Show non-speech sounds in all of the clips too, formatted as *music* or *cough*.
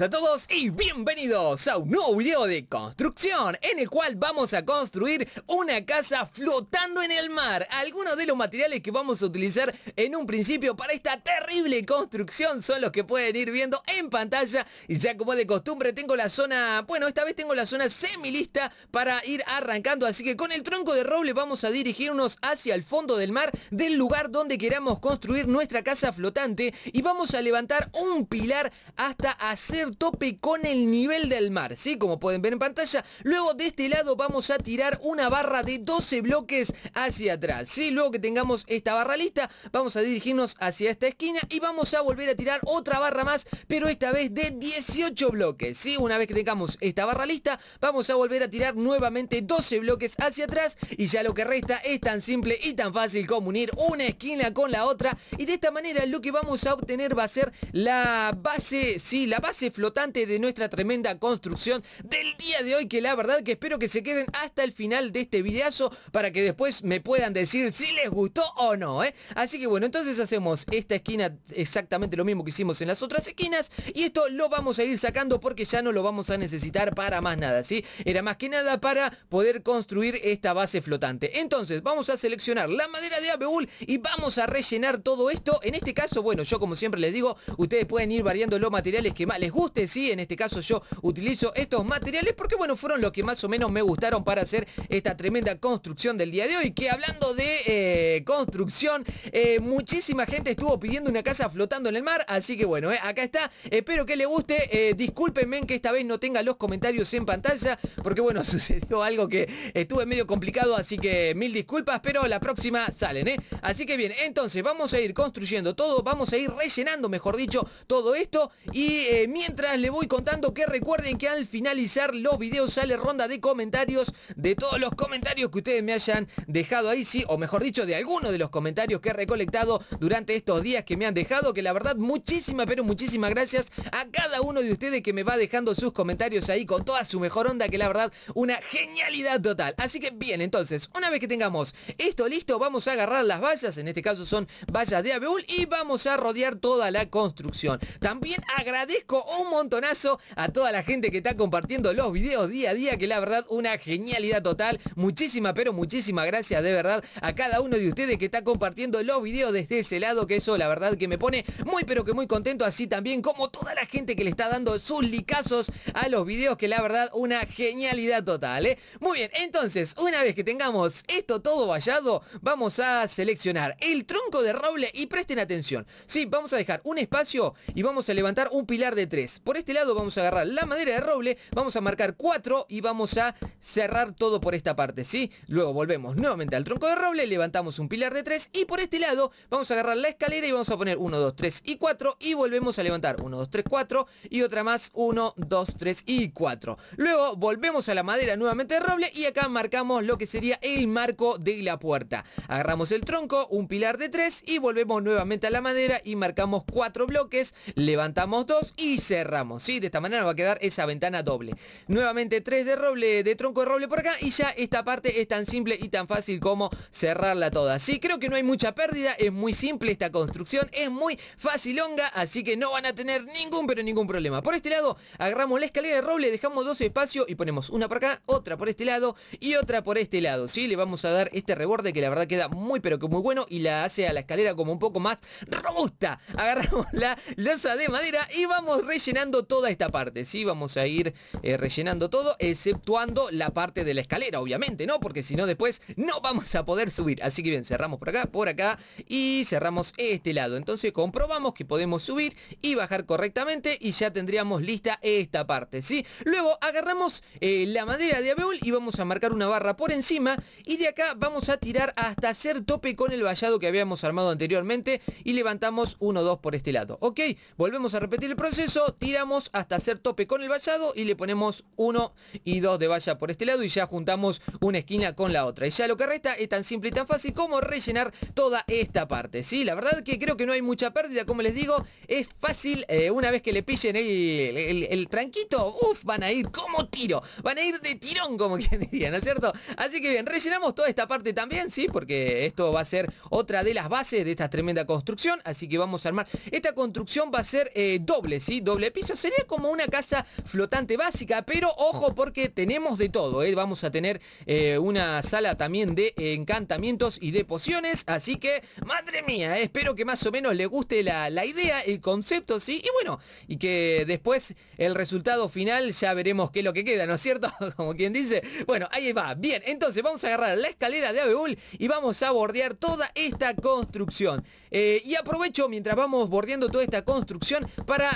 a todos y bienvenidos a un nuevo video de construcción en el cual vamos a construir una casa flotando en el mar. Algunos de los materiales que vamos a utilizar en un principio para esta terrible construcción son los que pueden ir viendo en pantalla y ya como de costumbre tengo la zona, bueno esta vez tengo la zona semi lista para ir arrancando así que con el tronco de roble vamos a dirigirnos hacia el fondo del mar del lugar donde queramos construir nuestra casa flotante y vamos a levantar un pilar hasta hacer tope con el nivel del mar, ¿sí? Como pueden ver en pantalla. Luego de este lado vamos a tirar una barra de 12 bloques hacia atrás, ¿sí? Luego que tengamos esta barra lista, vamos a dirigirnos hacia esta esquina y vamos a volver a tirar otra barra más, pero esta vez de 18 bloques, ¿sí? Una vez que tengamos esta barra lista, vamos a volver a tirar nuevamente 12 bloques hacia atrás y ya lo que resta es tan simple y tan fácil como unir una esquina con la otra y de esta manera lo que vamos a obtener va a ser la base, sí, la base flotante de nuestra tremenda construcción del día de hoy que la verdad que espero que se queden hasta el final de este videazo para que después me puedan decir si les gustó o no, ¿eh? Así que bueno, entonces hacemos esta esquina exactamente lo mismo que hicimos en las otras esquinas y esto lo vamos a ir sacando porque ya no lo vamos a necesitar para más nada, ¿sí? Era más que nada para poder construir esta base flotante. Entonces, vamos a seleccionar la madera de abeul y vamos a rellenar todo esto. En este caso, bueno, yo como siempre les digo, ustedes pueden ir variando los materiales que más les si, sí, en este caso yo utilizo estos materiales porque bueno, fueron los que más o menos me gustaron para hacer esta tremenda construcción del día de hoy, que hablando de eh, construcción, eh, muchísima gente estuvo pidiendo una casa flotando en el mar, así que bueno, eh, acá está, espero que le guste, discúlpenme que esta vez no tenga los comentarios en pantalla, porque bueno, *laughs* sucedió algo que estuve medio complicado, así que mil disculpas, pero la próxima salen, ¿eh? Así que bien, entonces vamos a ir construyendo todo, vamos a ir rellenando, mejor dicho, todo esto, y mientras Mientras le voy contando que recuerden que al finalizar los videos sale ronda de comentarios de todos los comentarios que ustedes me hayan dejado ahí, sí, o mejor dicho, de algunos de los comentarios que he recolectado durante estos días que me han dejado, que la verdad muchísima pero muchísimas gracias a cada uno de ustedes que me va dejando sus comentarios ahí con toda su mejor onda, que la verdad una genialidad total. Así que bien, entonces, una vez que tengamos esto listo, vamos a agarrar las vallas, en este caso son vallas de abeul, y vamos a rodear toda la construcción. También agradezco un montonazo a toda la gente que está compartiendo los videos día a día, que la verdad una genialidad total. Muchísima, pero muchísimas gracias de verdad a cada uno de ustedes que está compartiendo los videos desde ese lado, que eso la verdad que me pone muy, pero que muy contento, así también como toda la gente que le está dando sus licazos a los videos, que la verdad una genialidad total, ¿eh? Muy bien, entonces, una vez que tengamos esto todo vallado, vamos a seleccionar el tronco de roble y presten atención. Sí, vamos a dejar un espacio y vamos a levantar un pilar de tres. Por este lado vamos a agarrar la madera de roble, vamos a marcar 4 y vamos a cerrar todo por esta parte, ¿sí? Luego volvemos nuevamente al tronco de roble, levantamos un pilar de 3 y por este lado vamos a agarrar la escalera y vamos a poner 1, 2, 3 y 4 y volvemos a levantar 1, 2, 3, 4 y otra más 1, 2, 3 y 4. Luego volvemos a la madera nuevamente de roble y acá marcamos lo que sería el marco de la puerta. Agarramos el tronco, un pilar de 3 y volvemos nuevamente a la madera y marcamos 4 bloques, levantamos 2 y cerramos, ¿sí? De esta manera va a quedar esa ventana doble. Nuevamente tres de roble, de tronco de roble por acá y ya esta parte es tan simple y tan fácil como cerrarla toda. Sí, creo que no hay mucha pérdida, es muy simple esta construcción, es muy fácil, facilonga, así que no van a tener ningún pero ningún problema. Por este lado agarramos la escalera de roble, dejamos dos espacios y ponemos una por acá, otra por este lado y otra por este lado, ¿sí? Le vamos a dar este reborde que la verdad queda muy pero que muy bueno y la hace a la escalera como un poco más robusta. Agarramos la lanza de madera y vamos rellenando toda esta parte, ¿sí? Vamos a ir eh, rellenando todo, exceptuando la parte de la escalera, obviamente, ¿no? Porque si no después no vamos a poder subir. Así que bien, cerramos por acá, por acá y cerramos este lado. Entonces comprobamos que podemos subir y bajar correctamente y ya tendríamos lista esta parte, ¿sí? Luego agarramos eh, la madera de abeul y vamos a marcar una barra por encima y de acá vamos a tirar hasta hacer tope con el vallado que habíamos armado anteriormente y levantamos 1, dos por este lado, ¿ok? Volvemos a repetir el proceso, tiramos hasta hacer tope con el vallado y le ponemos uno y dos de valla por este lado y ya juntamos una esquina con la otra. Y ya lo que resta es tan simple y tan fácil como rellenar toda esta parte, ¿sí? La verdad que creo que no hay mucha pérdida, como les digo, es fácil, eh, una vez que le pillen el, tranquito, uff, van a ir como tiro, van a ir de tirón, como *laughs* quien diría, ¿no es cierto? Así que bien, rellenamos toda esta parte también, ¿sí? Porque esto va a ser otra de las bases de esta tremenda construcción, así que vamos a armar. Esta construcción va a ser eh, doble, ¿sí? Doble piso. Sería como una casa flotante básica, pero ojo porque tenemos de todo. ¿eh? Vamos a tener eh, una sala también de encantamientos y de pociones. Así que, madre mía, eh, espero que más o menos le guste la, idea, el concepto, ¿sí? Y bueno, y que después el resultado final ya veremos qué es lo que queda, ¿no es cierto? *laughs* como quien dice. Bueno, ahí va. Bien, entonces vamos a agarrar la escalera de Abeul y vamos a bordear toda esta construcción. y aprovecho mientras vamos bordeando toda esta construcción para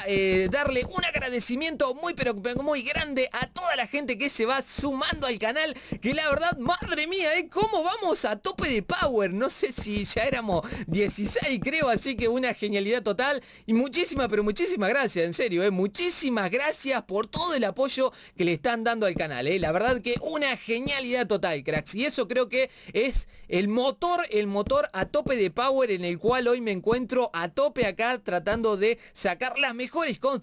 darle un agradecimiento muy pero muy grande a toda la gente que se va sumando al canal, que la verdad, madre mía, ¿eh? ¿Cómo vamos a tope de power? No sé si ya éramos 16 creo, así que una genialidad total y muchísimas, pero muchísimas gracias, en serio, ¿eh? Muchísimas gracias por todo el apoyo que le están dando al canal, ¿eh? La verdad que una genialidad total, cracks, y eso creo que es el motor, el motor a tope de power en el cual hoy me encuentro a tope acá tratando de sacar las mejores cosas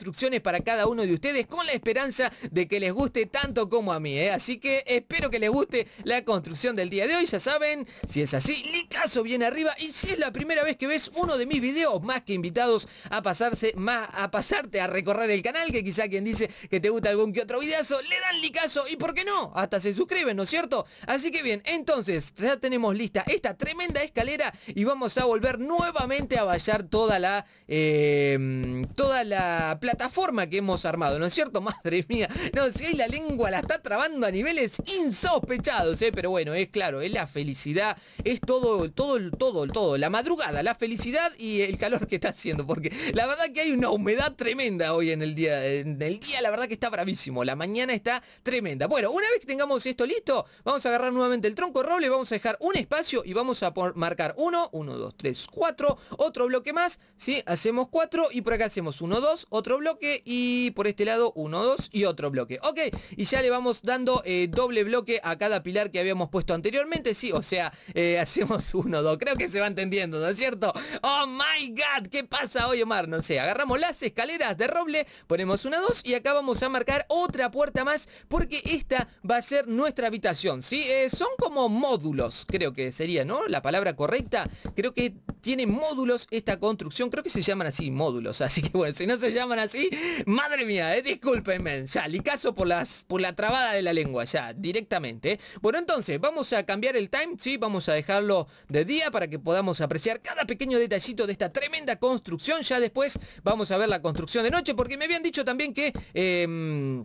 para cada uno de ustedes con la esperanza de que les guste tanto como a mí, ¿eh? Así que espero que les guste la construcción del día de hoy, ya saben, si es así, Licazo bien arriba y si es la primera vez que ves uno de mis videos, más que invitados a pasarse, más a pasarte a recorrer el canal, que quizá quien dice que te gusta algún que otro videazo, le dan Licazo y por qué no, hasta se suscriben, ¿no es cierto? Así que bien, entonces ya tenemos lista esta tremenda escalera y vamos a volver nuevamente a vallar toda la, eh, toda la plataforma que hemos armado, ¿no es cierto? *laughs* Madre mía, no, si hay la lengua la está trabando a niveles insospechados, ¿eh? Pero bueno, es claro, es la felicidad, es todo, todo, todo, todo, la madrugada, la felicidad y el calor que está haciendo, porque la verdad que hay una humedad tremenda hoy en el día, en el día la verdad que está bravísimo, la mañana está tremenda. Bueno, una vez que tengamos esto listo, vamos a agarrar nuevamente el tronco roble, vamos a dejar un espacio y vamos a marcar uno, uno, dos, tres, cuatro, otro bloque más, ¿sí? Hacemos cuatro y por acá hacemos uno, dos, otro bloque y por este lado uno, dos y otro bloque. Ok, y ya le vamos dando eh, doble bloque a cada pilar que habíamos puesto anteriormente. Sí, o sea, eh, *laughs* hacemos uno, dos. Creo que se va entendiendo, ¿no es cierto? ¡Oh, my God! ¿Qué pasa hoy, Omar? No sé, agarramos las escaleras de roble, ponemos una, dos y acá vamos a marcar otra puerta más porque esta va a ser nuestra habitación, si, eh, son como módulos, creo que sería, ¿no? La palabra correcta. Creo que tiene módulos esta construcción. Creo que se llaman así, módulos. *laughs* Así que bueno, si no se llaman así, madre mía, eh, discúlpenme. Ya, licazo por, las, por la trabada de la lengua, ya, directamente. Bueno, entonces, vamos a cambiar el time, sí, vamos a dejarlo de día para que podamos apreciar cada pequeño detallito de esta tremenda construcción. Ya después vamos a ver la construcción de noche, porque me habían dicho también que... Eh,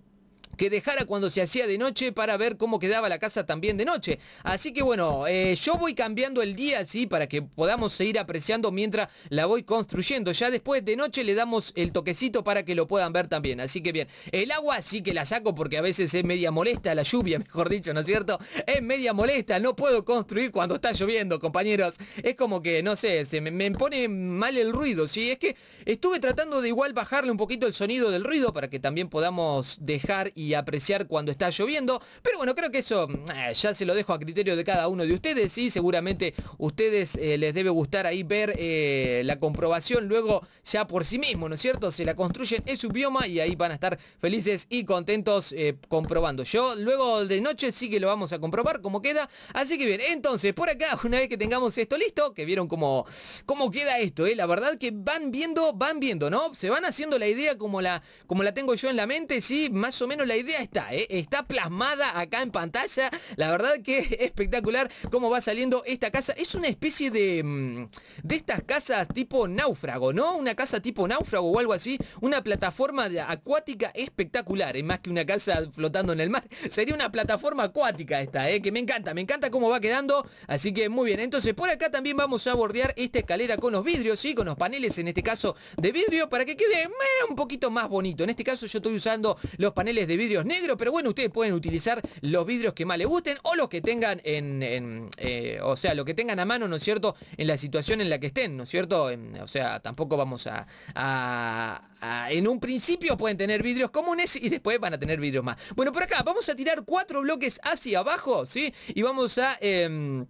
que dejara cuando se hacía de noche para ver cómo quedaba la casa también de noche. Así que bueno, eh, yo voy cambiando el día así para que podamos seguir apreciando mientras la voy construyendo. Ya después de noche le damos el toquecito para que lo puedan ver también. Así que bien, el agua sí que la saco porque a veces es media molesta, la lluvia *laughs* mejor dicho, ¿no es cierto? Es media molesta, no puedo construir cuando está lloviendo, compañeros. Es como que, no sé, se me, me pone mal el ruido, ¿sí? Es que estuve tratando de igual bajarle un poquito el sonido del ruido para que también podamos dejar y apreciar cuando está lloviendo. Pero bueno, creo que eso mm, eh, ya se lo dejo a criterio de cada uno de ustedes y seguramente ustedes eh, les debe gustar ahí ver eh, la comprobación luego ya por sí mismo, ¿no es cierto? Se la construyen en su bioma y ahí van a estar felices y contentos comprobando. Yo luego de noche sí que lo vamos a comprobar cómo queda. Así que bien, entonces por acá *laughs* una vez que tengamos esto listo, que vieron cómo, cómo queda esto, la verdad que van viendo, van viendo, ¿no? Se van haciendo la idea como la, como la tengo yo en la mente, sí, más o menos la idea está, ¿eh? está plasmada acá en pantalla. La verdad que espectacular cómo va saliendo esta casa. Es una especie de, mm, de estas casas tipo náufrago, ¿no? Una casa tipo náufrago o algo así. Una plataforma acuática espectacular, es ¿eh? más que una casa flotando en el mar. Sería una plataforma acuática esta, ¿eh? que me encanta, me encanta cómo va quedando. Así que muy bien, entonces por acá también vamos a bordear esta escalera con los vidrios, y Con los paneles en este caso de vidrio para que quede un poquito más bonito. En este caso yo estoy usando los paneles de vidrios negros, pero bueno, ustedes pueden utilizar los vidrios que más les gusten o los que tengan en, eh, o sea, lo que tengan a mano, ¿no es cierto?, en la situación en la que estén, ¿no es cierto? o sea, tampoco vamos a, En un principio pueden tener vidrios comunes y después van a tener vidrios más. Bueno, por acá vamos a tirar cuatro bloques hacia abajo, ¿sí? Y vamos a... Em,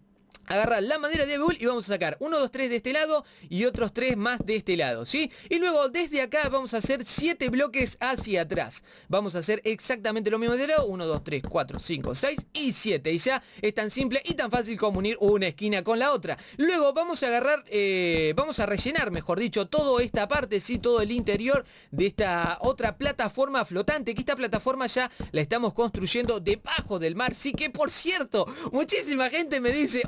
agarrar la madera de bull y vamos a sacar uno, dos, tres de este lado y otros tres más de este lado, ¿sí? Y luego desde acá vamos a hacer siete bloques hacia atrás. Vamos a hacer exactamente lo mismo de lado, 1, 2, 3, 4, 5, 6 y 7. Y ya es tan simple y tan fácil como unir una esquina con la otra. Luego vamos a agarrar, eh, vamos a rellenar, mejor dicho, toda esta parte, ¿sí? Todo el interior de esta otra plataforma flotante, que esta plataforma ya la estamos construyendo debajo del mar, sí que por cierto, muchísima gente me dice,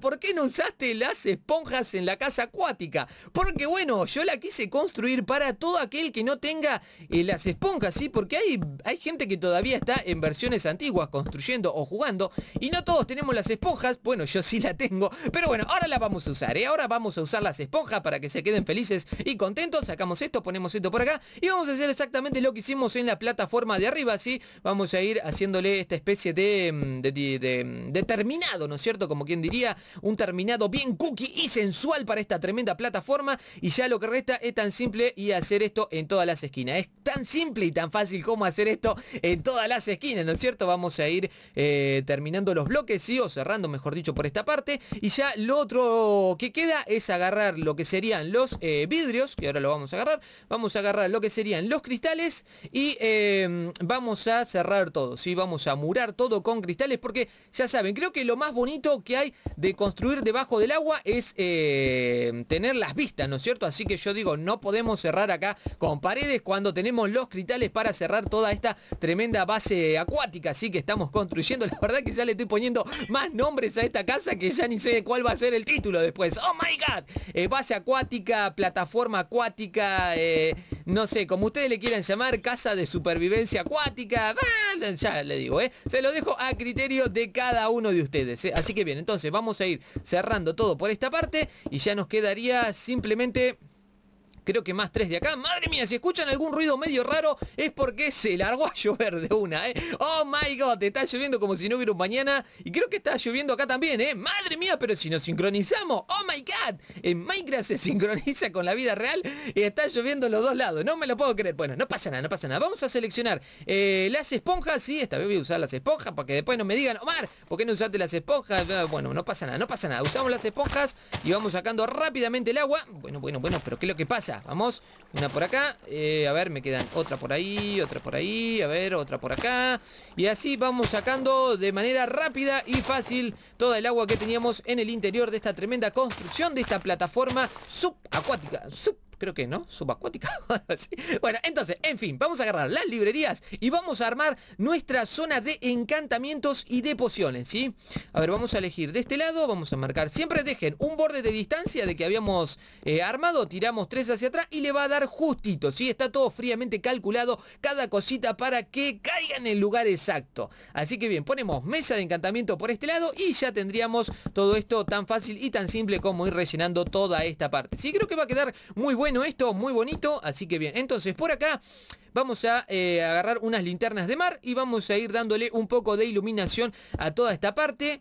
¿Por qué no usaste las esponjas en la casa acuática? Porque bueno, yo la quise construir para todo aquel que no tenga eh, las esponjas, ¿sí? Porque hay, hay gente que todavía está en versiones antiguas construyendo o jugando y no todos tenemos las esponjas. Bueno, yo sí la tengo, pero bueno, ahora la vamos a usar, ¿eh? Ahora vamos a usar las esponjas para que se queden felices y contentos. Sacamos esto, ponemos esto por acá y vamos a hacer exactamente lo que hicimos en la plataforma de arriba, ¿sí? Vamos a ir haciéndole esta especie de, mm, de mm, determinado, ¿no es cierto? Como quien diría un terminado bien cookie y sensual para esta tremenda plataforma y ya lo que resta es tan simple y hacer esto en todas las esquinas. Es tan simple y tan fácil como hacer esto en todas las esquinas, ¿no es cierto? Vamos a ir eh, terminando los bloques, sí, o cerrando, mejor dicho, por esta parte. Y ya lo otro que queda es agarrar lo que serían los eh, vidrios, que ahora lo vamos a agarrar. Vamos a agarrar lo que serían los cristales y em, vamos a cerrar todo, ¿sí? Vamos a murar todo con cristales porque, ya saben, creo que lo más bonito que hay de construir debajo del agua es eh, tener las vistas, ¿no es cierto? Así que yo digo, no podemos cerrar acá con paredes cuando tenemos los cristales para cerrar toda esta tremenda base acuática, así que estamos construyendo. *laughs* La verdad que ya le estoy poniendo más nombres a esta casa que ya ni sé cuál va a ser el título después. ¡Oh, my God! Eh, base acuática, plataforma acuática... Eh, no sé, como ustedes le quieran llamar, casa de supervivencia acuática, ya le digo, ¿eh? Se lo dejo a criterio de cada uno de ustedes, ¿eh? Así que bien, entonces vamos a ir cerrando todo por esta parte y ya nos quedaría simplemente creo que más tres de acá. Madre mía, si escuchan algún ruido medio raro es porque se largó a llover de una, ¿eh? Oh my god, está lloviendo como si no hubiera un mañana. Y creo que está lloviendo acá también, ¿eh? Madre mía, pero si nos sincronizamos, oh my god. En Minecraft se sincroniza con la vida real y está lloviendo los dos lados. No me lo puedo creer. Bueno, no pasa nada, no pasa nada. Vamos a seleccionar eh, las esponjas. Sí, esta vez voy a usar las esponjas para que después no me digan, Omar, ¿por qué no usaste las esponjas? Ah, bueno, no pasa nada, no pasa nada. Usamos las esponjas y vamos sacando rápidamente el agua. Bueno, bueno, bueno, pero ¿qué es lo que pasa? vamos. Una por acá. Eh, a ver, me quedan otra por ahí, otra por ahí. A ver, otra por acá. Y así vamos sacando de manera rápida y fácil toda el agua que teníamos en el interior de esta tremenda construcción, de esta plataforma subacuática creo que no, subacuática. *laughs* Bueno, entonces, en fin, vamos a agarrar las librerías y vamos a armar nuestra zona de encantamientos y de pociones, ¿sí? A ver, vamos a elegir de este lado, vamos a marcar. Siempre dejen un borde de distancia de que habíamos eh, armado, tiramos tres hacia atrás y le va a dar justito, ¿sí? Está todo fríamente calculado, cada cosita para que caiga en el lugar exacto. Así que bien, ponemos mesa de encantamiento por este lado y ya tendríamos todo esto tan fácil y tan simple como ir rellenando toda esta parte. Sí, creo que va a quedar muy bueno bueno esto, muy bonito. Así que bien, entonces por acá vamos a eh, agarrar unas linternas de mar y vamos a ir dándole un poco de iluminación a toda esta parte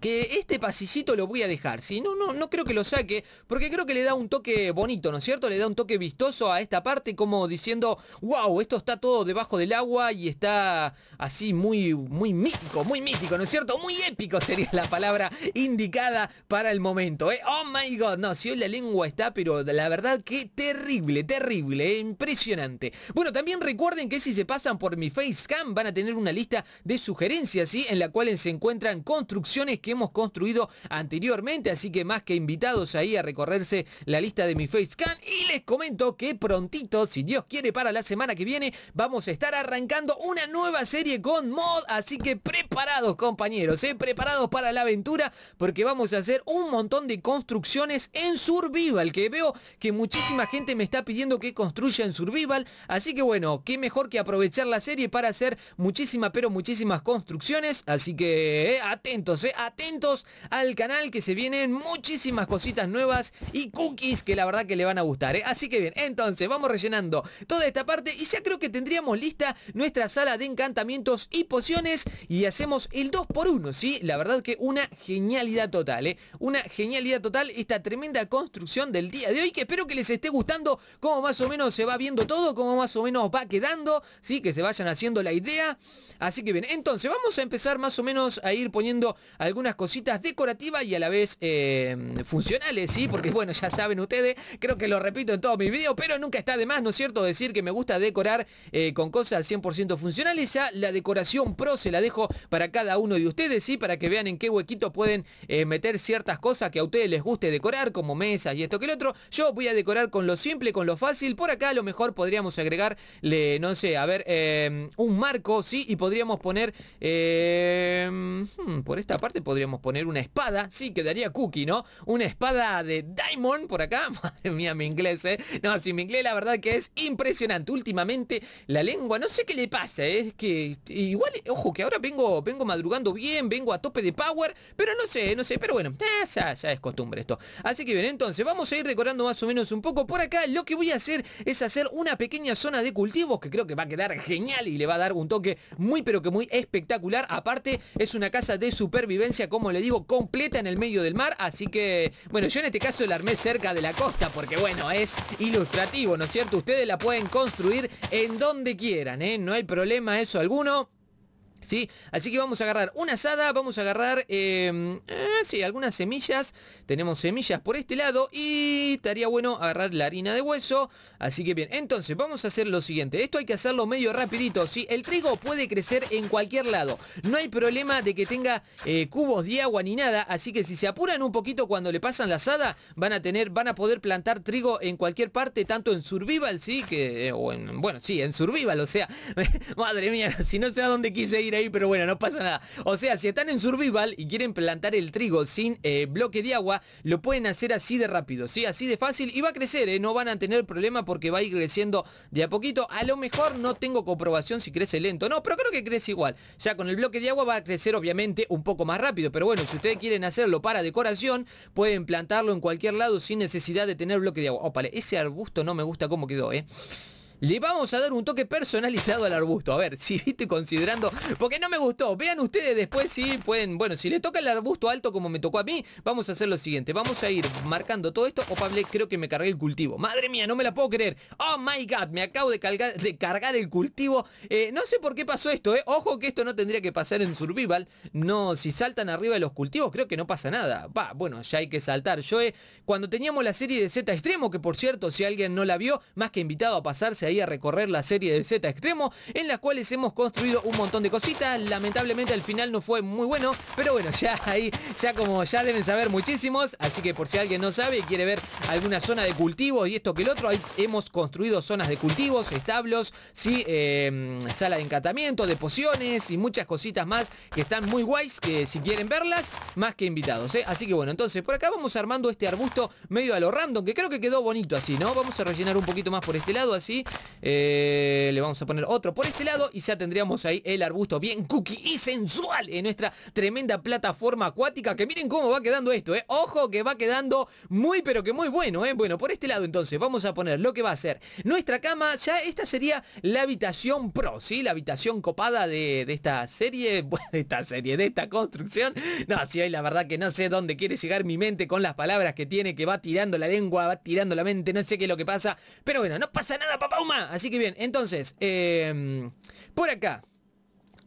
que este pasillito lo voy a dejar, ¿sí? No, no, no creo que lo saque, porque creo que le da un toque bonito, ¿no es cierto? Le da un toque vistoso a esta parte, como diciendo, wow, esto está todo debajo del agua y está así muy, muy mítico, muy mítico, ¿no es cierto? Muy épico sería la palabra indicada para el momento, ¿eh? Oh my god, no, si hoy la lengua está, pero la verdad que terrible, terrible, eh, impresionante. Bueno, también recuerden que si se pasan por mi Facecam van a tener una lista de sugerencias, ¿sí? En la cual se encuentran construcciones que hemos construido anteriormente, así que más que invitados ahí a recorrerse la lista de mi Facecam y les comento que prontito, si Dios quiere, para la semana que viene vamos a estar arrancando una nueva serie con mod, así que preparados compañeros, ¿eh? preparados para la aventura porque vamos a hacer un montón de construcciones en survival, que veo que muchísima gente me está pidiendo que construya en survival, así que bueno, qué mejor que aprovechar la serie para hacer muchísimas pero muchísimas construcciones, así que eh, atentos, eh, atentos atentos al canal que se vienen muchísimas cositas nuevas y cookies que la verdad que le van a gustar. ¿eh? Así que bien, entonces vamos rellenando toda esta parte y ya creo que tendríamos lista nuestra sala de encantamientos y pociones y hacemos el 2x1, ¿sí? La verdad que una genialidad total, ¿eh? Una genialidad total esta tremenda construcción del día de hoy que espero que les esté gustando cómo más o menos se va viendo todo, cómo más o menos va quedando, ¿sí? Que se vayan haciendo la idea. Así que bien, entonces vamos a empezar más o menos a ir poniendo unas cositas decorativas y a la vez eh, funcionales, ¿sí? Porque bueno, ya saben ustedes, creo que lo repito en todos mis videos, pero nunca está de más, ¿no es cierto? Decir que me gusta decorar eh, con cosas al 100% funcionales. Ya la decoración pro se la dejo para cada uno de ustedes, ¿sí? Para que vean en qué huequito pueden eh, meter ciertas cosas que a ustedes les guste decorar, como mesas y esto que el otro. Yo voy a decorar con lo simple, con lo fácil. Por acá a lo mejor podríamos agregar, le, no sé, a ver, un marco, ¿sí? Y podríamos poner, hmm, por esta parte podríamos poner una espada. Sí, quedaría cookie, ¿no? Una espada de Diamond por acá. *laughs* Madre mía, mi inglés, ¿eh? No, así mi inglés la verdad que es impresionante. Últimamente la lengua, no sé qué le pasa, ¿eh? es que igual, ojo, que ahora vengo, vengo madrugando bien, vengo a tope de power, pero no sé, no sé, pero bueno, ya, ya es costumbre esto. Así que bien, entonces vamos a ir decorando más o menos un poco por acá. Lo que voy a hacer es hacer una pequeña zona de cultivos que creo que va a quedar genial y le va a dar un toque muy pero que muy espectacular. Aparte, es una casa de supervivencia como le digo, completa en el medio del mar. Así que, bueno, yo en este caso la armé cerca de la costa porque, bueno, es ilustrativo, ¿no es cierto? Ustedes la pueden construir en donde quieran, ¿eh? No hay problema eso alguno. Así que vamos a agarrar una asada, vamos a agarrar, em, eh, algunas semillas. Tenemos semillas por este lado y estaría bueno agarrar la harina de hueso. Así que bien, entonces vamos a hacer lo siguiente. Esto hay que hacerlo medio rapidito, El trigo puede crecer en cualquier lado. No hay problema de que tenga eh, cubos de agua ni nada. Así que si se apuran un poquito cuando le pasan la asada, van a tener, van a poder plantar trigo en cualquier parte, tanto en survival, ¿sí? Que, eh, en, bueno, sí, en survival, o sea, *laughs* madre mía, si no sé a dónde quise ir ahí, pero bueno, no pasa nada. O sea, si están en survival y quieren plantar el trigo sin eh, bloque de agua, lo pueden hacer así de rápido, ¿sí? Así de fácil y va a crecer, ¿eh? No van a tener problema porque va a ir creciendo de a poquito. A lo mejor no tengo comprobación si crece lento, no, pero creo que crece igual. Ya con el bloque de agua va a crecer obviamente un poco más rápido, pero bueno, si ustedes quieren hacerlo para decoración, pueden plantarlo en cualquier lado sin necesidad de tener bloque de agua. Ópale, ese arbusto no me gusta cómo quedó, ¿eh? le vamos a dar un toque personalizado al arbusto. A ver, *laughs* si viste considerando... Porque no me gustó. Vean ustedes después si pueden... Bueno, si le toca el arbusto alto como me tocó a mí, vamos a hacer lo siguiente. Vamos a ir marcando todo esto. O Pablo, creo que me cargué el cultivo. Madre mía, no me la puedo creer. Oh my god, me acabo de cargar, el cultivo. Eh, no sé por qué pasó esto, eh. Ojo que esto no tendría que pasar en survival. No, si saltan arriba de los cultivos, creo que no pasa nada. Va, bueno, ya hay que saltar. Yo, eh, cuando teníamos la serie de Z Extremo, que por cierto, si alguien no la vio, más que invitado a pasarse ahí a recorrer la serie de Z Extremo, en las cuales hemos construido un montón de cositas. Lamentablemente al final no fue muy bueno, pero bueno, ya ahí, ya como ya deben saber muchísimos, así que por si alguien no sabe y quiere ver alguna zona de cultivo y esto que el otro, ahí hemos construido zonas de cultivos, establos, sí, em, sala de encantamiento, de pociones y muchas cositas más que están muy guays, que si quieren verlas, más que invitados, ¿eh? Así que bueno, entonces por acá vamos armando este arbusto medio a lo random, que creo que quedó bonito así, ¿no? Vamos a rellenar un poquito más por este lado, así, eh, le vamos a poner otro por este lado y ya tendríamos ahí el arbusto bien cookie y sensual en nuestra tremenda plataforma acuática. Que miren cómo va quedando esto, eh. Ojo que va quedando muy pero que muy bueno, eh. Bueno, por este lado entonces vamos a poner lo que va a ser nuestra cama. Ya esta sería la habitación pro, ¿sí? La habitación copada de, esta serie, *laughs* de esta serie, de esta construcción. No, si sí, hoy la verdad que no sé dónde quiere llegar mi mente con las palabras que tiene, que va tirando la lengua, va tirando la mente, no sé qué es lo que pasa. Pero bueno, no pasa nada, papá así que bien, entonces, em, por acá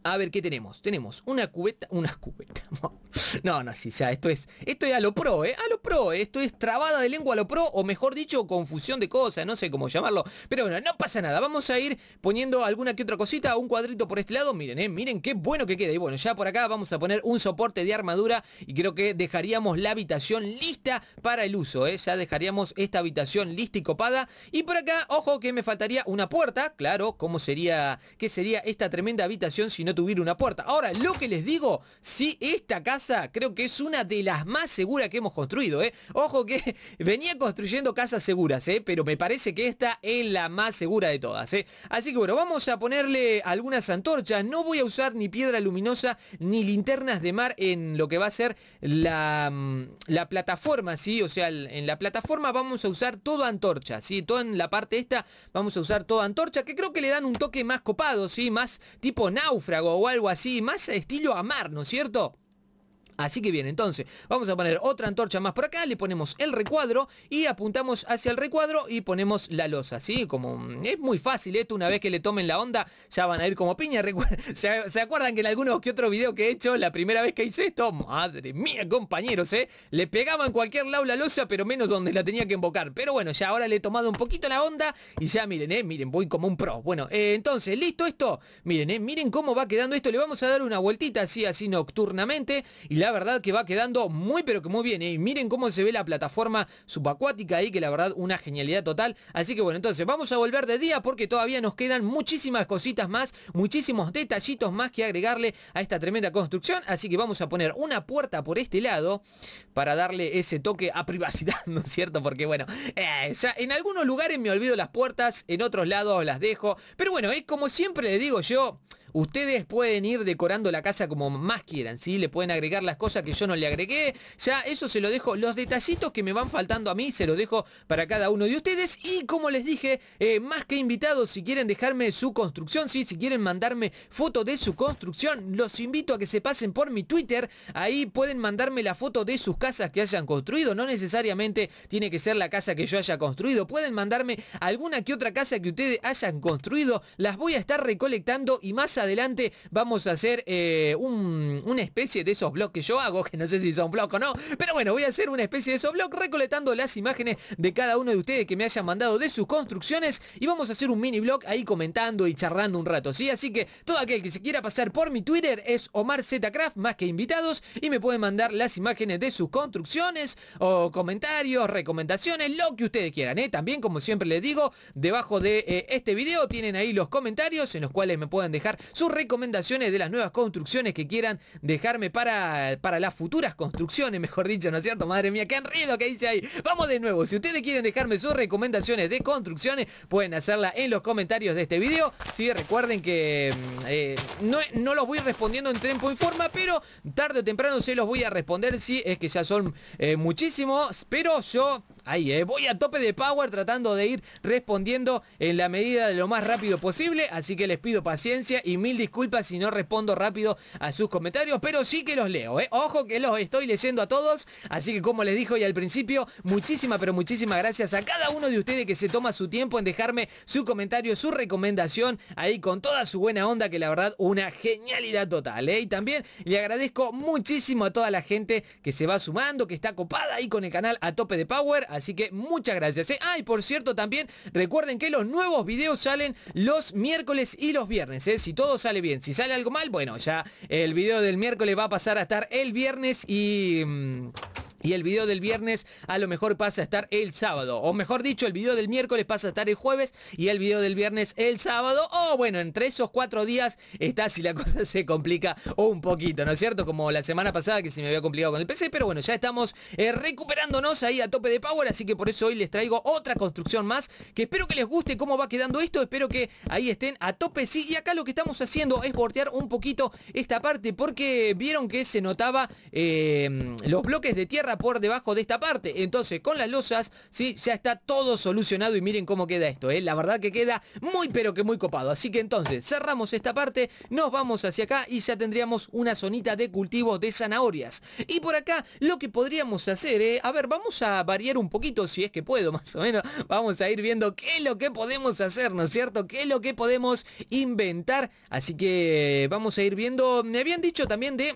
a ver qué tenemos. Tenemos una cubeta, una cubeta. *laughs* No, no, sí, ya, esto es, esto es a lo pro, ¿eh? A lo pro, esto es trabada de lengua a lo pro, o mejor dicho, confusión de cosas, no sé cómo llamarlo. Pero bueno, no pasa nada, vamos a ir poniendo alguna que otra cosita, un cuadrito por este lado, miren, ¿eh? Miren qué bueno que queda. Y bueno, ya por acá vamos a poner un soporte de armadura y creo que dejaríamos la habitación lista para el uso, ¿eh? Ya dejaríamos esta habitación lista y copada. Y por acá, ojo que me faltaría una puerta, claro, cómo sería, qué sería esta tremenda habitación si no tuviera una puerta. Ahora, lo que les digo, si esta casa creo que es una de las más seguras que hemos construido, ¿eh? Ojo que *laughs* venía construyendo casas seguras, ¿eh? Pero me parece que esta es la más segura de todas, ¿eh? Así que bueno, vamos a ponerle algunas antorchas. No voy a usar ni piedra luminosa ni linternas de mar en lo que va a ser la, mm, la plataforma, ¿sí? O sea, en la plataforma vamos a usar todo antorcha, ¿sí? Todo en la parte esta vamos a usar toda antorcha, que creo que le dan un toque más copado, ¿sí? Más tipo náufrago o algo así, más estilo amar, ¿no es cierto? Así que bien, entonces vamos a poner otra antorcha más por acá, le ponemos el recuadro y apuntamos hacia el recuadro y ponemos la losa, así Como mm, es muy fácil esto, una vez que le tomen la onda ya van a ir como piña. *laughs* ¿Se acuerdan que en algunos que otro video que he hecho, la primera vez que hice esto, madre mía compañeros, ¿eh? Le pegaban cualquier lado la losa, pero menos donde la tenía que invocar, Pero bueno, ya ahora le he tomado un poquito la onda y ya miren, ¿eh? Miren, voy como un pro. Bueno, eh, entonces, ¿listo esto? Miren, ¿eh? Miren cómo va quedando esto, le vamos a dar una vueltita así, así nocturnamente y la verdad que va quedando muy pero que muy bien. ¿eh? Y miren cómo se ve la plataforma subacuática ahí, que la verdad una genialidad total. Así que bueno, entonces vamos a volver de día porque todavía nos quedan muchísimas cositas más, muchísimos detallitos más que agregarle a esta tremenda construcción. Así que vamos a poner una puerta por este lado para darle ese toque a privacidad, *laughs* ¿no es cierto? Porque bueno, eh, ya en algunos lugares me olvido las puertas, en otros lados las dejo. Pero bueno, es como siempre le digo yo... Ustedes pueden ir decorando la casa como más quieran, ¿sí? Le pueden agregar las cosas que yo no le agregué. Ya, eso se lo dejo. Los detallitos que me van faltando a mí se lo dejo para cada uno de ustedes. Y como les dije, eh, más que invitados, si quieren dejarme su construcción, ¿sí? Si quieren mandarme foto de su construcción, los invito a que se pasen por mi Twitter. Ahí pueden mandarme la foto de sus casas que hayan construido. No necesariamente tiene que ser la casa que yo haya construido. Pueden mandarme alguna que otra casa que ustedes hayan construido. Las voy a estar recolectando y más adelante vamos a hacer eh, una especie de esos blogs que yo hago, *laughs* que no sé si son blogs o no, pero bueno, voy a hacer una especie de esos blogs recolectando las imágenes de cada uno de ustedes que me hayan mandado de sus construcciones y vamos a hacer un mini blog ahí comentando y charlando un rato, ¿sí? Así que todo aquel que se quiera pasar por mi Twitter es Omar Zcraft, más que invitados, y me pueden mandar las imágenes de sus construcciones o comentarios, recomendaciones, lo que ustedes quieran, ¿eh? También, como siempre les digo, debajo de eh, este video tienen ahí los comentarios en los cuales me pueden dejar sus recomendaciones de las nuevas construcciones que quieran dejarme para, para las futuras construcciones, mejor dicho, ¿no es cierto? Madre mía, qué enredo que dice ahí. Vamos de nuevo, si ustedes quieren dejarme sus recomendaciones de construcciones, pueden hacerla en los comentarios de este video. Sí, recuerden que mm, eh, no, los voy respondiendo en tiempo y forma, pero tarde o temprano se los voy a responder si sí, es que ya son eh, muchísimos, pero yo Ahí, eh, voy a tope de power tratando de ir respondiendo en la medida de lo más rápido posible, así que les pido paciencia y mil disculpas si no respondo rápido a sus comentarios, pero sí que los leo, eh. ojo que los estoy leyendo a todos, así que como les dijo ya al principio, muchísimas pero muchísimas gracias a cada uno de ustedes que se toma su tiempo en dejarme su comentario, su recomendación, ahí con toda su buena onda, que la verdad una genialidad total, eh. y también le agradezco muchísimo a toda la gente que se va sumando, que está copada ahí con el canal a tope de power, Así que muchas gracias. ¿eh? Ah, y por cierto también recuerden que los nuevos videos salen los miércoles y los viernes. ¿eh? Si todo sale bien, si sale algo mal, bueno, ya el video del miércoles va a pasar a estar el viernes y... Mm, y el video del viernes a lo mejor pasa a estar el sábado. O mejor dicho, el video del miércoles pasa a estar el jueves y el video del viernes el sábado. O bueno, entre esos cuatro días está si la *laughs* cosa se complica un poquito, ¿no es cierto? Como la semana pasada que se me había complicado con el PC. Pero bueno, ya estamos eh, recuperándonos ahí a tope de power. Así que por eso hoy les traigo otra construcción más. Que espero que les guste cómo va quedando esto. Espero que ahí estén a tope. Sí, y acá lo que estamos haciendo es voltear un poquito esta parte. Porque vieron que se notaba eh, los bloques de tierra por debajo de esta parte. Entonces con las losas, sí, ya está todo solucionado y miren cómo queda esto, es ¿eh? La verdad que queda muy pero que muy copado. Así que entonces cerramos esta parte, nos vamos hacia acá y ya tendríamos una zonita de cultivo de zanahorias. Y por acá lo que podríamos hacer, ¿eh? A ver, vamos a variar un poquito si es que puedo, *laughs* más o menos. Vamos a ir viendo qué es lo que podemos hacer, ¿no es cierto? ¿Qué es lo que podemos inventar? Así que eh, vamos a ir viendo, me habían dicho también de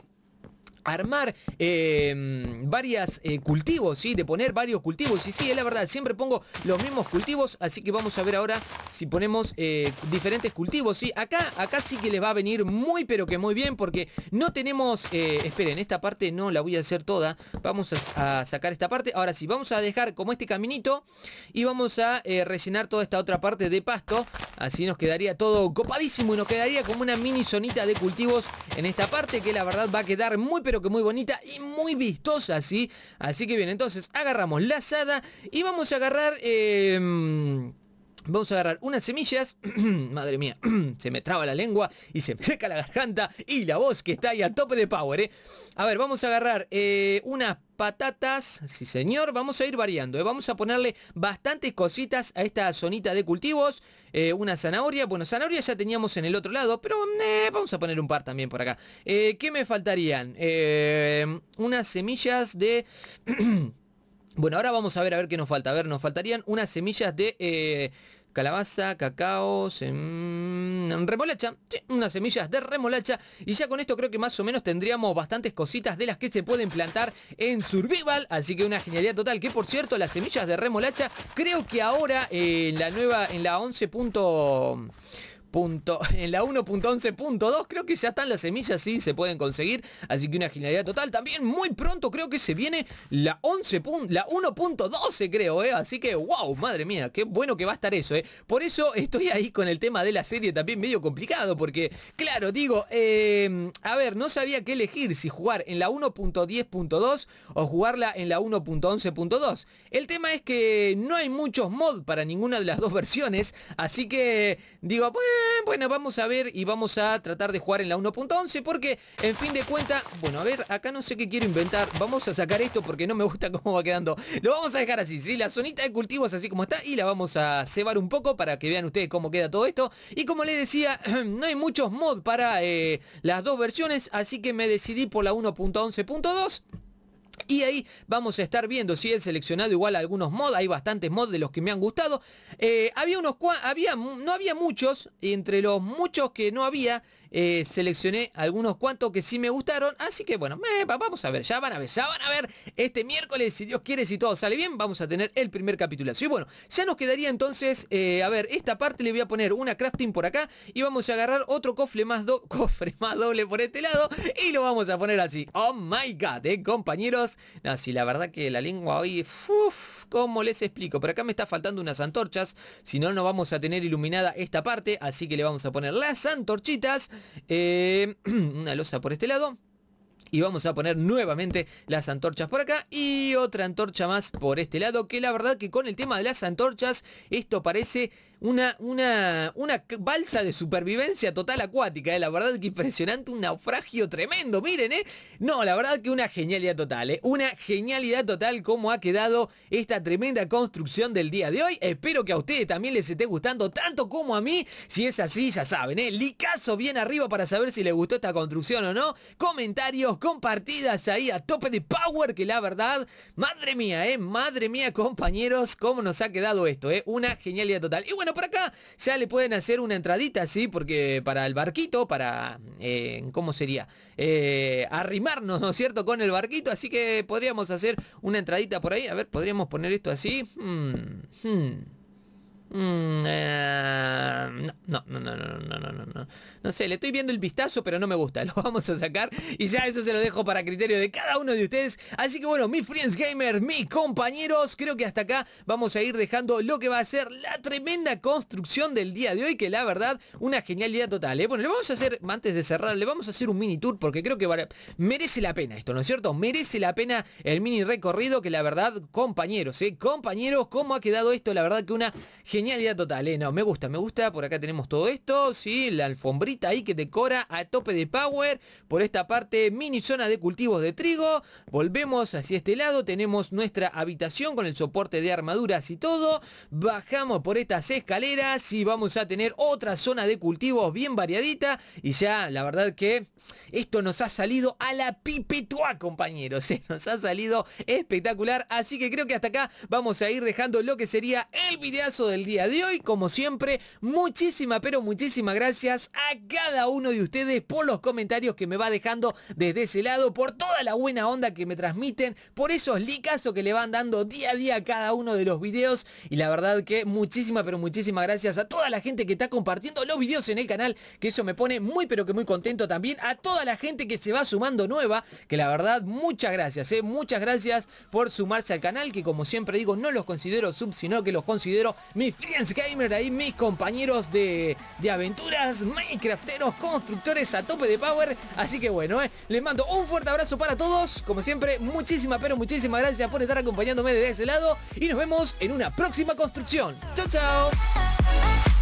armar em, varias eh, cultivos, ¿sí? De poner varios cultivos. Y sí, es la verdad, siempre pongo los mismos cultivos. Así que vamos a ver ahora si ponemos eh, diferentes cultivos, ¿sí? Acá, acá sí que les va a venir muy, pero que muy bien. Porque no tenemos... Eh, esperen, esta parte no la voy a hacer toda. Vamos a, sacar esta parte. Ahora sí, vamos a dejar como este caminito. Y vamos a rellenar toda esta otra parte de pasto. Así nos quedaría todo copadísimo. Y nos quedaría como una mini zonita de cultivos en esta parte. Que la verdad va a quedar muy, pero que muy bonita y muy vistosa, ¿sí? Así que bien, entonces agarramos la asada y vamos a agarrar... Em, vamos a agarrar unas semillas. *clears throat* Madre mía, *clears throat* se me traba la lengua y se me seca la garganta y la voz que está ahí a tope de power, ¿eh? A ver, vamos a agarrar eh, unas patatas. Sí, señor. Vamos a ir variando, ¿eh? Vamos a ponerle bastantes cositas a esta zonita de cultivos. Eh, una zanahoria. Bueno, zanahoria ya teníamos en el otro lado, pero eh, vamos a poner un par también por acá. Eh, ¿Qué me faltarían? unas semillas de... *clears throat* Bueno, ahora vamos a ver a ver qué nos falta. A ver, nos faltarían unas semillas de calabaza, cacao, remolacha, sí, unas semillas de remolacha y ya con esto creo que más o menos tendríamos bastantes cositas de las que se pueden plantar en Survival, así que una genialidad total, que por cierto las semillas de remolacha creo que ahora eh, en la nueva, en la 11. *laughs* en la 1.11.2 creo que ya están las semillas, sí, se pueden conseguir. Así que una genialidad total. También muy pronto creo que se viene la 11. La 1.12 creo, ¿eh? Así que, wow, madre mía, qué bueno que va a estar eso, eh. Por eso estoy ahí con el tema de la serie también medio complicado. Porque, claro, digo, em, a ver, no sabía qué elegir, si jugar en la 1.10.2 o jugarla en la 1.11.2. El tema es que no hay muchos mods para ninguna de las dos versiones. Así que, digo, pues bueno, vamos a ver y vamos a tratar de jugar en la 1.11 porque, en fin de cuenta, bueno, a ver, acá no sé qué quiero inventar. Vamos a sacar esto porque no me gusta *laughs* cómo va quedando. Lo vamos a dejar así, ¿sí? La zonita de cultivos así como está y la vamos a cebar un poco para que vean ustedes cómo queda todo esto. Y como les decía, *clears throat* no hay muchos mods para eh, las dos versiones, así que me decidí por la 1.11.2. Y ahí vamos a estar viendo si he seleccionado igual algunos mods, hay bastantes mods de los que me han gustado. Eh, había unos había, no había muchos, entre los muchos que no había, eh, seleccioné algunos cuantos que sí me gustaron. Así que bueno, eh, vamos a ver, ya van a ver, ya van a ver. Este miércoles, si Dios quiere, si todo sale bien, vamos a tener el primer capitulazo. Y bueno, ya nos quedaría entonces, eh, a ver, esta parte le voy a poner una crafting por acá y vamos a agarrar otro cofre más, do *laughs* cofre más doble por este lado y lo vamos a poner así. Oh my god, eh, compañeros. Así, la verdad que la lengua hoy, uff, ¿cómo les explico? Por acá me está faltando unas antorchas, si no, no vamos a tener iluminada esta parte, así que le vamos a poner las antorchitas eh, *clears throat* una losa por este lado. Y vamos a poner nuevamente las antorchas por acá y otra antorcha más por este lado. Que la verdad que con el tema de las antorchas esto parece una, una, balsa de supervivencia total acuática, eh. la verdad que impresionante, un naufragio tremendo, miren, ¿eh? No, la verdad que una genialidad total, ¿eh? Una genialidad total cómo ha quedado esta tremenda construcción del día de hoy. Espero que a ustedes también les esté gustando tanto como a mí. Si es así, ya saben, ¿eh? Licazo bien arriba para saber si les gustó esta construcción o no. Comentarios, compartidas ahí a tope de power, que la verdad, madre mía, ¿eh? Madre mía, compañeros, cómo nos ha quedado esto, ¿eh? Una genialidad total. Y bueno, por acá ya le pueden hacer una entradita, ¿sí? Porque para el barquito, para, eh, ¿cómo sería? Eh, arrimarnos, ¿no es cierto? Con el barquito, así que podríamos hacer una entradita por ahí. A ver, podríamos poner esto así. Hmm, hmm. Mm, eh, no, no, no, no, no, no, no, no. No sé, le estoy viendo el vistazo, pero no me gusta. *laughs* Lo vamos a sacar y ya eso se lo dejo para criterio de cada uno de ustedes. Así que bueno, mis friends gamer, mis compañeros, creo que hasta acá vamos a ir dejando lo que va a ser la tremenda construcción del día de hoy, que la verdad, una genialidad total. ¿eh? Bueno, le vamos a hacer, antes de cerrar, le vamos a hacer un mini tour porque creo que merece la pena esto, ¿no es cierto? Merece la pena el mini recorrido que la verdad, compañeros, ¿eh? compañeros, cómo ha quedado esto, la verdad que una Genialidad total, eh. No, me gusta, me gusta. Por acá tenemos todo esto, sí, la alfombrita ahí que decora a tope de power. Por esta parte, mini zona de cultivos de trigo. Volvemos hacia este lado, tenemos nuestra habitación con el soporte de armaduras y todo. Bajamos por estas escaleras y vamos a tener otra zona de cultivos bien variadita. Y ya, la verdad que esto nos ha salido a la pipetua, compañeros. Se *laughs* eh. nos ha salido espectacular. Así que creo que hasta acá vamos a ir dejando lo que sería el videazo del día de hoy. Como siempre, muchísima pero muchísimas gracias a cada uno de ustedes por los comentarios que me va dejando desde ese lado, por toda la buena onda que me transmiten, por esos o que le van dando día a día a cada uno de los videos. Y la verdad que muchísima pero muchísimas gracias a toda la gente que está compartiendo los videos en el canal, que eso me pone muy, pero que muy contento también. A toda la gente que se va sumando nueva, que la verdad, muchas gracias, ¿eh? muchas gracias por sumarse al canal, que como siempre digo, no los considero sub, sino que los considero mis Friends Gamer, ahí mis compañeros de, aventuras, Minecrafteros, constructores a tope de power. Así que bueno, eh, les mando un fuerte abrazo para todos. Como siempre, muchísimas, pero muchísimas gracias por estar acompañándome desde ese lado. Y nos vemos en una próxima construcción. Chao, chao.